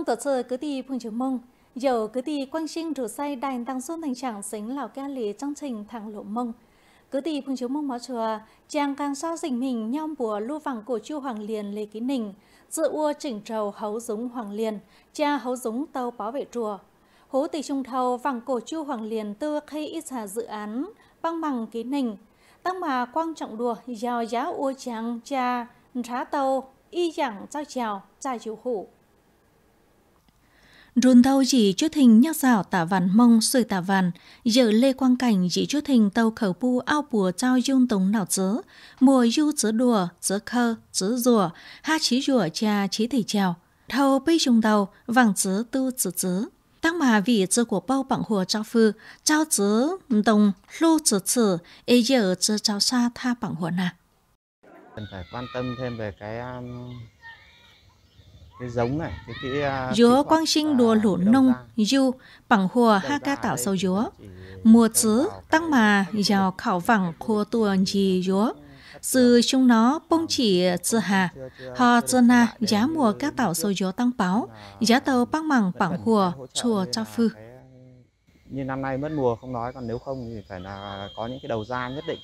Trong vâng, tờ trời cứ tì phương chứng mông, dầu cứ tì quang sinh rủ say đành tăng xuân thành trạng xính lào ca lì trong trình thẳng lộ mông. Cứ tì phương chứng mông mó chùa, chàng càng sao dình mình nhom bùa lưu vàng cổ chu hoàng liền lê ký ninh dự ua chỉnh trầu hấu giống hoàng liền, cha hấu giống tàu bảo vệ chùa. Hố tỷ trung thầu vàng cổ chu hoàng liền tư khi ít xà dự án, băng bằng ký ninh tăng mà quan trọng đùa giao giá ua chàng cha rá tàu y giảng trao trèo trà chiếu hủ. Rôn đâu chỉ chút thình nhắc dạo tả vạn mông sự tả vạn, giờ lê quang cảnh chỉ chút thình tàu khẩu pu ao bùa trao dung tống nào chớ, mùa du chớ đùa, chớ khơ, chớ rùa, ha chí rùa cha chí thầy trèo, thâu bây trung đầu, vàng chớ tư chớ chớ. Tăng mà vị chớ của bao bằng hồ trao phư, trao chớ đồng lưu chớ chớ, ế dở chớ trao xa tha bằng hồ nà. Cần phải quan tâm thêm về cái um, À, dứa quang sinh đùa lũ nông, dư bằng hùa ha ca tạo sâu dứa. Mùa chứ tăng mà giàu khảo vẳng khua tuần gì dứa. Sự chúng nó bông chỉ vâng, chư hà, họ chư na giá mùa các tạo sâu dứa tăng báo, giá tàu băng mẳng bằng hùa chùa cho phư. Như năm nay mất mùa không nói, còn nếu không thì phải là có những cái đầu ra nhất định.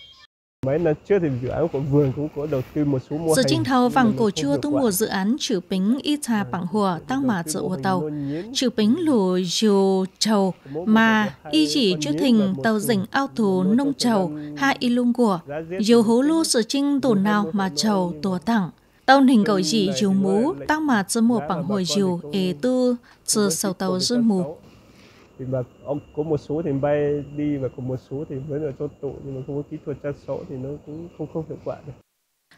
Mấy năm trước thì dự án của vườn cũng có đầu tư một số mô Dự chính thầu vàng cổ chưa tung mùa dự án chữ bính vâng. y thà bằng hùa tăng mà dự ô tàu. chữ bính lù dù trầu mà y chỉ trước thình tàu dỉnh ao thủ nông trầu hai y lung của. Dù hú lu sự trinh tổ nào mà trầu tổ tặng. Tàu hình cầu chỉ dù mú tăng mà dự mùa bằng hồi dù ế tư dự sầu tàu dự mù thì mà ông có một số thì bay đi và có một số thì vẫn ở cho tụ nhưng mà không có kỹ thuật chăm sóc thì nó cũng không không hiệu quả được.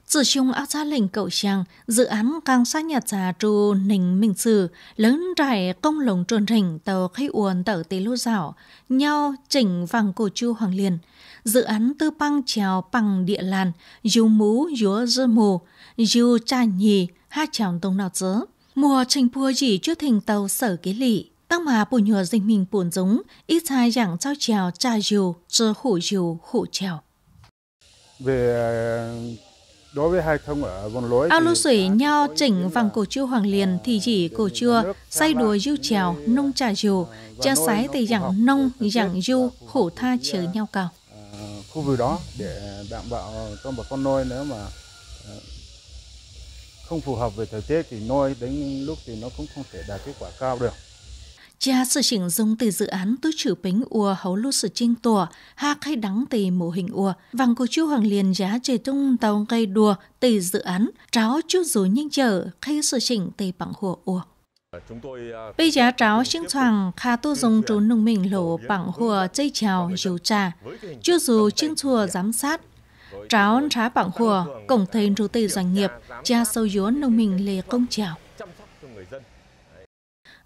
Dự chung áo gia lệnh cậu chàng, dự án càng xa nhật trà trù nình mình sử, lớn trải công lồng trồn hình tàu khay uồn tờ tí lô dạo, nhau chỉnh vàng cổ chu hoàng liền. Dự án tư băng trèo bằng địa làn, dù mú dúa dư mù, dù cha nhì, hát trèo tông nào dớ. Mùa trình pua gì trước thình tàu sở kế lị. 当嘛不 nhờ dinh mình buồn giống ít sai rằng trao trèo trà dù chơ hủ dù hủ trèo với hai thông ở vùng lối ao lưu sủy nhau chỉnh vàng cổ chư hoàng liền thì chỉ cổ chua say đùa du trèo nông trà dù cha sái thì rằng nông rằng du khổ tha chớ ờ, nhau cào ờ, khu vực đó để đảm bảo cho bà con nuôi nếu mà ờ, không phù hợp về thời tiết thì nuôi đến lúc thì nó cũng không thể đạt kết quả cao được Chia sự chỉnh dung từ dự án tôi trữ bánh ua hấu lưu sự chinh tùa, ha hay đắng từ mô hình ua, vàng cô chú hoàng liền giá trời tung tàu gây đùa từ dự án, tráo chú dù nhanh chở khi sự chỉnh từ bằng hùa ua. Bây giá tráo xin thoảng kha tu dùng trốn nông mình lỗ bằng hùa dây chào dù trà, chú dù chinh chùa giám sát Tráo trá bằng hùa, cổng thêm rủ tì doanh nghiệp, cha sâu dúa nông mình lề công chào.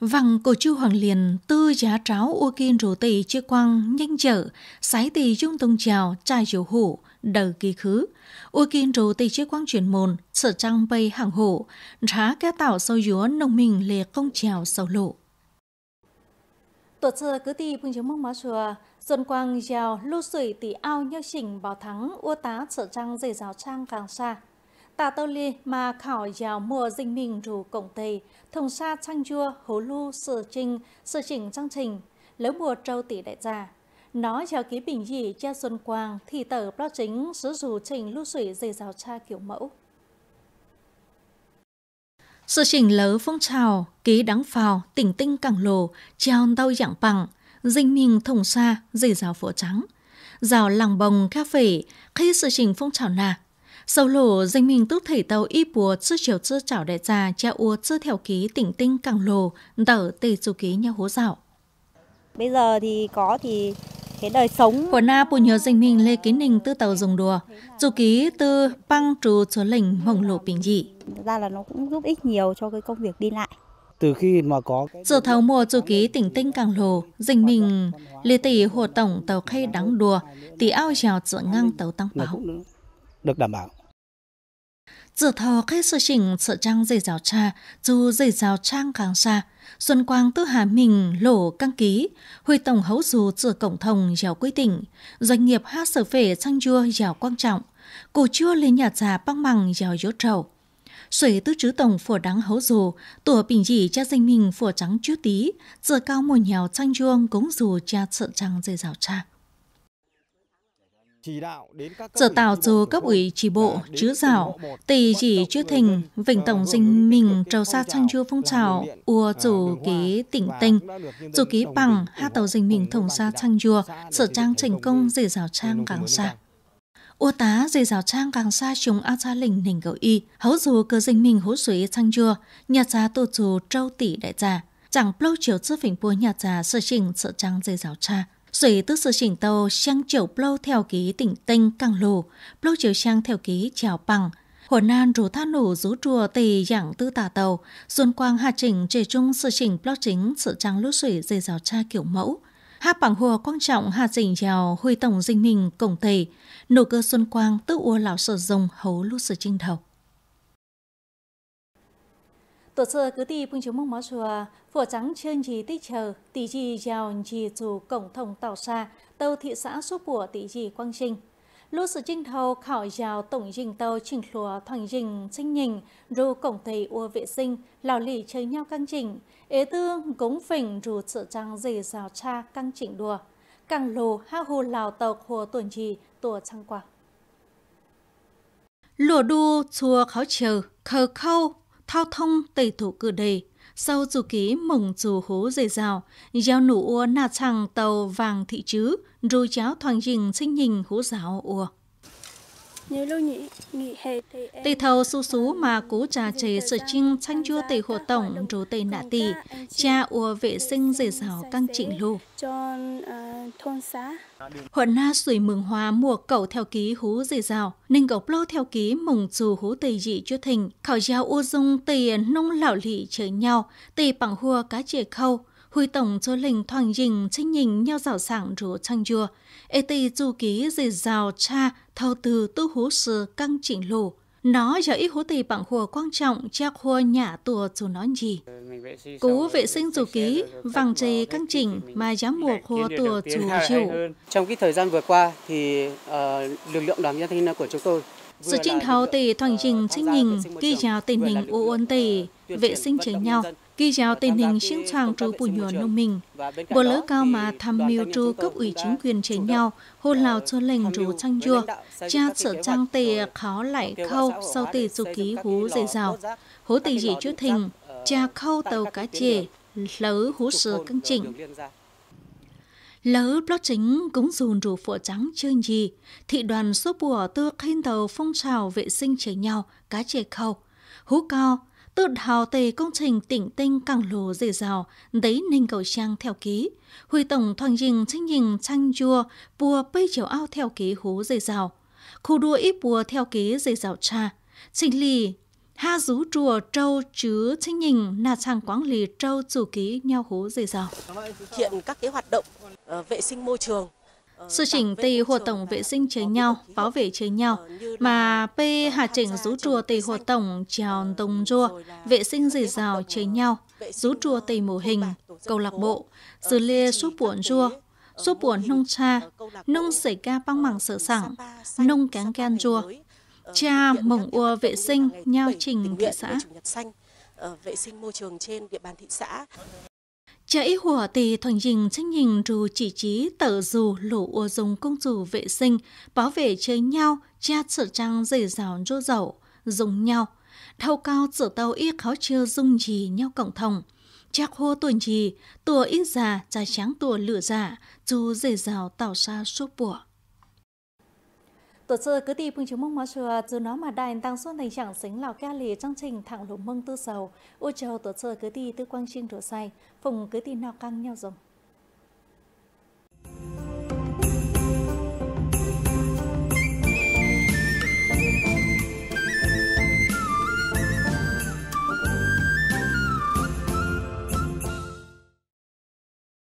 Vằng cổ chu hoàng liền tư giá tráo ô kiên rủ tì chia quang nhanh chở, sái tì dung tông trào, trai chiều hủ, đầu kỳ khứ. Ô kiên rủ tì chia quang chuyển môn, sở trang bay hàng hủ rá cá tạo sâu dúa nông mình lề công trào sâu lộ. Tổ sơ cứ tì phương chống mông máu chùa, dân quang giàu lưu sủi tì ao nhau chỉnh bảo thắng, ô tá sở trang dày giáo trang càng xa. Tà tàu lì mà khảo giáo mùa dinh mình rủ cổng tây, thông sa trang chua, hố lu, sửa trình, sửa chỉnh trang trình, lỡ mùa trâu tỷ đại gia. Nó giáo ký bình dị cha xuân quang thì tờ báo chính sứ dù trình lưu sủy dây giáo cha kiểu mẫu. Sự chỉnh lỡ phong trào, ký đắng phào, tỉnh tinh cảng lồ, treo đau dạng bằng, dinh mình thùng xa, dây giáo phổ trắng. Rào làng bồng cà phê, khi sự chỉnh phong trào nà Sầu lổ danh mình tức thể tàu y bùa chưa chiều chưa chảo đại già cha ua chưa theo ký tỉnh tinh càng lồ tở tề dù ký nhau hố dạo. Bây giờ thì có thì cái đời sống của na bù nhờ danh mình lê kín ninh tư tàu dùng đùa dù ký tư băng trù chúa lình hồng lộ bình dị ra là nó cũng giúp ích nhiều cho cái công việc đi lại từ khi mà có dự tháo mùa dù ký tỉnh tinh càng lồ dình mình lê tỷ hồ tổng tàu khay đắng đùa tỷ ao trèo giữa ngang tàu tăng báo được đảm bảo. Dự thò khai sự chỉnh sợ trang dây rào cha, dù dây rào trang càng xa, xuân quang tư hà mình lỗ căng ký, huy tổng hấu dù giữa cổng thông dẻo quy tỉnh, doanh nghiệp hát sở phể sang chua dẻo quan trọng, cổ chua lên nhà già băng mằng dẻo dốt trầu. Sủy tư chứ tổng phổ đáng hấu dù, tủa bình dị cha danh mình phổ trắng chút tí, giữa cao mùa nhào trang chuông cũng dù cha sợ trang dây rào trang. Giờ tạo từ cấp ủy chỉ bộ, chứ giảo, tỷ chỉ chưa thình, vĩnh tổng dinh mình trầu xa chăng chưa phong trào, ua chủ ký tỉnh tinh, chủ ký bằng hát tàu dinh mình thổng xa chăng chua, sở trang thành công dì rào trang càng xa. Ua tá dì rào trang càng xa chúng ao xa lình nình cầu y, hấu dù cơ dinh mình hố suối chăng chua, nhà giá tổ chủ trâu tỷ đại gia, chẳng lâu chiều trước phỉnh bùa nhà giá sở trình sở trang dì rào trang rồi tức sự chỉnh tàu sang chiều plâu theo ký tỉnh tinh càng lù, plâu chiều sang theo ký trèo bằng. Hồ Nan rủ tha nủ rú chùa tì dạng tư tà tàu, xuân quang hạ chỉnh trề trung sự chỉnh plâu chính sự trắng lũ sủy dây dào cha kiểu mẫu. Hạ bằng hùa quan trọng hạ chỉnh dào huy tổng dinh mình cổng tề, nụ cơ xuân quang tự ua lão sở dùng hấu lũ sự trinh đầu tổ sơ cứ tì phương chiếu mong mó chùa phổ trắng chương trì tích chờ tỷ trì giàu trì dù cổng thông tàu xa tàu thị xã số bùa tỷ trì quang trinh lúc sự trinh thầu khảo giàu tổng dình tàu chỉnh lùa thoảng dình sinh nhình rù cổng thầy ua vệ sinh lào lì chơi nhau căng chỉnh ế tương cống phình rù sự trăng dề rào cha căng chỉnh đùa càng lù ha hù lào tàu hồ tuần trì tùa trăng quảng lùa đu chùa khảo chờ khờ khâu thao thông tây thủ cử đề, sau dù ký mồng dù hố dề rào, giao nụ ua nà chẳng tàu vàng thị chứ, rồi cháo thoáng dình sinh nhìn hố giáo ua. Tây thầu su sú mà cú trà chế sở chinh chanh chua tây hộ tổng rú tây nạ tì, cha ua vệ sinh dễ dào căng chỉnh lù. Huận na sủi mừng hoa mùa cẩu theo ký hú dễ dào, ninh gọc lô theo ký mùng dù hú tây dị chưa thình, khảo giao u dung tây nung lão lị chơi nhau, tây bằng hua cá chè khâu, huy tổng cho lệnh thoảng dình chính nhìn nhau rào sảng rủ trang dùa. Ê tì du ký dì rào cha thâu từ tư hú sư căng chỉnh lù. Nó giờ ít hú tì bằng hùa quan trọng chắc hùa nhà tùa dù nó gì. Cú vệ sinh dù ký, vàng trề căng chỉnh mà dám mùa hùa tùa dù chịu. Trong cái thời gian vừa qua thì uh, lực lượng đoàn nhân thanh của chúng tôi sự trình thảo tỷ thoảng trình chính nhìn ghi giá tình hình u uốn tỷ ờ, vệ sinh chế nhau Kỳ giáo tình hình sinh soạn trừ bù nhuận nông mình. Bộ lỡ cao mà tham mưu trừ cấp ủy chính quyền chế nhau, hô lào cho lệnh rủ trăng dua, cha sở trang tề khó lại khâu sau tề dù ký hú dễ dào. Hú tề dị chú thình, cha khâu tàu cá chề, lỡ hú sửa căng chỉnh. Lỡ blog chính cũng dùn rủ phổ trắng chơi gì, thị đoàn số bùa tư khen tàu phong trào vệ sinh chế nhau, cá chề khâu. Hú cao, Tự hào tề công trình tỉnh tinh càng lồ dì dào, đấy ninh cầu trang theo ký. Huy tổng thoảng dình chính nhìn chanh chua, bùa bây chiều ao theo ký hú dì dào. Khu đua ít bùa theo ký dì dào cha. Trình lì, ha rú chùa trâu chứ chính nhìn là chàng quảng lì trâu chủ ký nhau hú dì dào. Hiện các cái hoạt động uh, vệ sinh môi trường sự chỉnh tì hồ tổng vệ sinh chế nhau, bảo vệ chế nhau, mà P hà chỉnh rú chùa tì hồ tổng trèo tông chùa, vệ sinh dì dào chế nhau, rú chùa tì mô hình, câu lạc bộ, dư lê suốt buồn chùa, suốt buồn nông cha, nông xảy ca băng mảng sở sảng, nông cán can chùa, cha mỏng ua vệ sinh nhau trình thị xã vệ sinh môi trường trên địa bàn thị xã Chạy hùa thì thoành dình trách nhìn rù chỉ trí tở dù lũ ô dùng công dù vệ sinh, bảo vệ chơi nhau, cha sở trang dày dào rô dậu, dùng nhau. Thâu cao sửa tàu y khó chưa dung gì nhau cộng thông. Chắc hô tuần gì, tùa ít già, già trắng tùa lửa giả, dù dày dào tàu xa suốt bùa. Tổ sơ cứ đi phương chiếu mông mà chùa từ nó mà đài tăng xuân thành trạng sánh lào ca lì trong trình thẳng lùng mông tư sầu. Ô châu tổ sơ cứ đi tư quang trinh rửa say, phùng cứ đi nào căng nhau dùng.